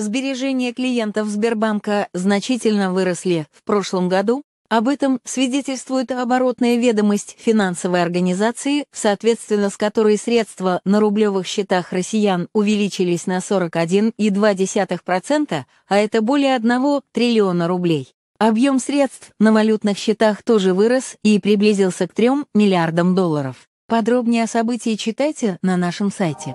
Сбережения клиентов Сбербанка значительно выросли в прошлом году. Об этом свидетельствует оборотная ведомость финансовой организации, соответственно с которой средства на рублевых счетах россиян увеличились на 41,2%, а это более 1 триллиона рублей. Объем средств на валютных счетах тоже вырос и приблизился к 3 миллиардам долларов. Подробнее о событии читайте на нашем сайте.